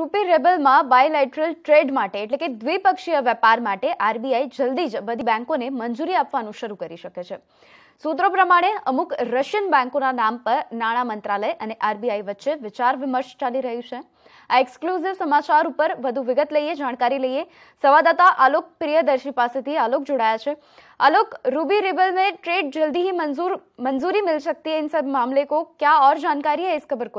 રૂપી રેબલમાં bilateral trade માટે એટલે કે દ્વિપક્ષીય વેપાર માટે આરબીઆઈ જલ્દી જ બધી બેંકોને મંજૂરી આપવાનું શરૂ કરી શકે છે સૂત્રો પ્રમાણે અમુક રશિયન બેંકોના નામ પર નાણાં મંત્રાલય અને આરબીઆઈ વચ્ચે વિચાર વિમર્શ ચાલી રહ્યું છે આ એક્સક્લુઝિવ સમાચાર ઉપર વધુ વિગત લઈએ જાણકારી લઈએ સંવાદદાતા આલોક પ્રિયદર્શી પાસેથી આલોક જોડાયા છે આલોક રૂબી રેબલને ટ્રેડ ट्रेड મંજૂર મંજૂરી મિલ मंजूरी मिल सकती સબ મામલે सब मामले को क्या और जानकारी है इस खबर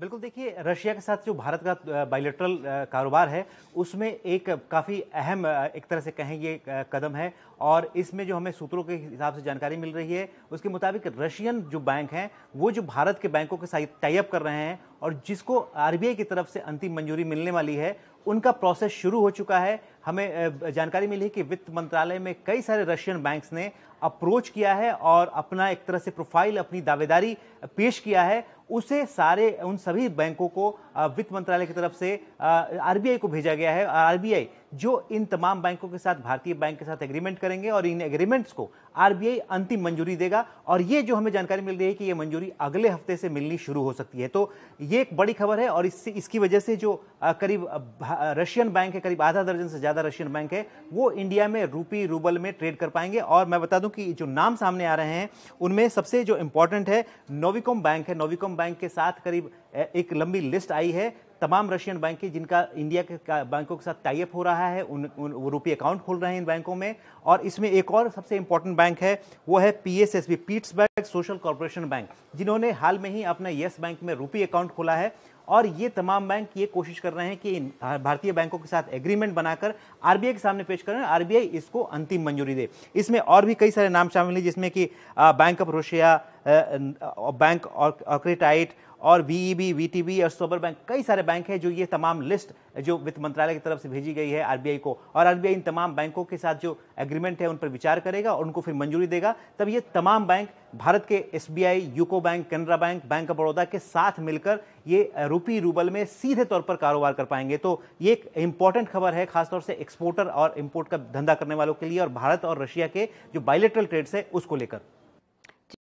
बिल्कुल देखिए रशिया के साथ जो भारत का बायोलेट्रल कारोबार है उसमें एक काफ़ी अहम एक तरह से कहें ये कदम है और इसमें जो हमें सूत्रों के हिसाब से जानकारी मिल रही है उसके मुताबिक रशियन जो बैंक हैं वो जो भारत के बैंकों के साथ टाइप कर रहे हैं और जिसको आरबीआई की तरफ से अंतिम मंजूरी मिलने वाली है उनका प्रोसेस शुरू हो चुका है हमें जानकारी मिली है कि वित्त मंत्रालय में कई सारे रशियन बैंक्स ने अप्रोच किया है और अपना एक तरह से प्रोफाइल अपनी दावेदारी पेश किया है उसे सारे उन सभी बैंकों को वित्त मंत्रालय की तरफ से आरबीआई को भेजा गया है आरबीआई जो इन तमाम बैंकों के साथ भारतीय बैंक के साथ एग्रीमेंट करेंगे और इन एग्रीमेंट्स को आरबीआई अंतिम मंजूरी देगा और ये जो हमें जानकारी मिल रही है कि ये मंजूरी अगले हफ्ते से मिलनी शुरू हो सकती है तो ये एक बड़ी खबर है और इससे इसकी वजह से जो करीब रशियन बैंक है करीब आधा दर्जन से ज़्यादा रशियन बैंक है वो इंडिया में रूपी रूबल में ट्रेड कर पाएंगे और मैं बता दूं कि जो नाम सामने आ रहे हैं उनमें सबसे जो इंपॉर्टेंट है नोविकॉम बैंक है नोविकॉम बैंक के साथ करीब एक लंबी लिस्ट आई है तमाम रशियन बैंक की जिनका इंडिया के बैंकों के साथ टाइप हो रहा है उन, उन वो रुपये अकाउंट खोल रहे हैं इन बैंकों में और इसमें एक और सबसे इंपॉर्टेंट बैंक है वो है पी एस एस बी पीट्स बैंक सोशल कॉरपोरेशन बैंक जिन्होंने हाल में ही अपना येस बैंक में रुपये अकाउंट खोला है और ये तमाम बैंक ये कोशिश कर रहे हैं कि भारतीय बैंकों के साथ एग्रीमेंट बनाकर आरबीआई के सामने पेश करें आरबीआई इसको अंतिम मंजूरी दे इसमें और भी कई सारे नाम शामिल हैं जिसमें कि बैंक ऑफ रशिया बैंक ऑक्रेटाइट और टी बी और सोबर e बैंक कई सारे बैंक हैं जो ये तमाम लिस्ट जो वित्त मंत्रालय की तरफ से भेजी गई है आरबीआई को और आरबीआई इन तमाम बैंकों के साथ जो एग्रीमेंट है उन पर विचार करेगा और उनको फिर मंजूरी देगा तब ये तमाम बैंक भारत के SBI UCO bank Canara bank bank of Baroda के साथ मिलकर ये रूपी रूबल में सीधे तौर पर कारोबार कर पाएंगे तो ये एक इंपॉर्टेंट खबर है खासतौर से एक्सपोर्टर और इम्पोर्ट का धंधा करने वालों के लिए और भारत और रशिया के जो बायोलेटरल ट्रेड्स है उसको लेकर